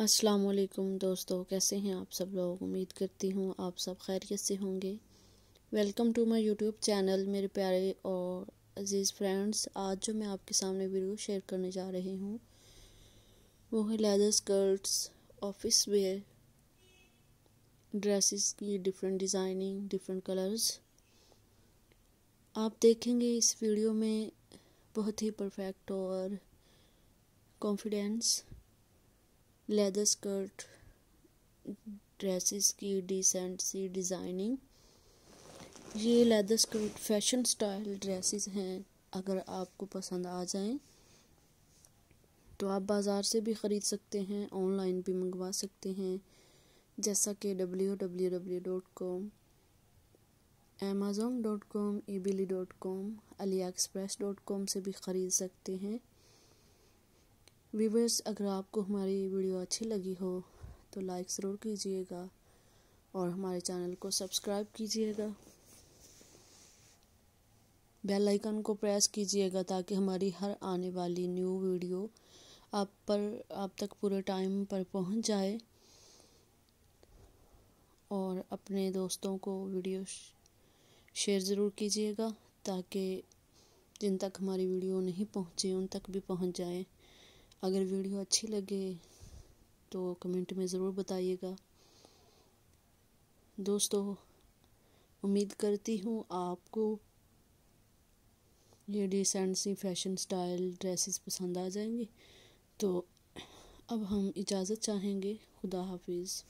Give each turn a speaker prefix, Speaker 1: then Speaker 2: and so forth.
Speaker 1: अस्सलाम वालेकुम दोस्तों कैसे हैं आप सब लोग उम्मीद करती हूँ आप सब खैरियत से होंगे welcome to my YouTube channel मेरे प्यारे और अज़ीज़ फ्रेंड्स आज जो मैं आपके सामने वीडियो शेयर करने जा रही हूँ वो है leather skirts office wear dresses की डिफरेंट डिज़ाइनिंग डिफरेंट कलर्स आप देखेंगे इस वीडियो में बहुत ही परफेक्ट और कॉन्फिडेंस लेदर स्कर्ट ड्रेसेस की डिसेंट सी डिज़ाइनिंग ये leather skirt fashion style dresses हैं अगर आपको पसंद आ जाएं तो आप बाज़ार से भी ख़रीद सकते हैं ऑनलाइन भी मंगवा सकते हैं जैसा कि W W W dot com Amazon dot com ई बिली dot com AliExpress dot com से भी ख़रीद सकते हैं वीवर्स अगर आपको हमारी वीडियो अच्छी लगी हो तो लाइक ज़रूर कीजिएगा और हमारे चैनल को सब्सक्राइब कीजिएगा बेल आइकन को प्रेस कीजिएगा ताकि हमारी हर आने वाली न्यू वीडियो आप पर आप तक पूरे टाइम पर पहुंच जाए और अपने दोस्तों को वीडियो शेयर ज़रूर कीजिएगा ताकि जिन तक हमारी वीडियो नहीं पहुंची उन तक भी पहुंच जाए अगर वीडियो अच्छी लगे तो कमेंट में ज़रूर बताइएगा दोस्तों उम्मीद करती हूँ आपको ये डिसेंट सी फैशन स्टाइल ड्रेसेस पसंद आ जाएंगे तो अब हम इजाज़त चाहेंगे खुदा हाफिज़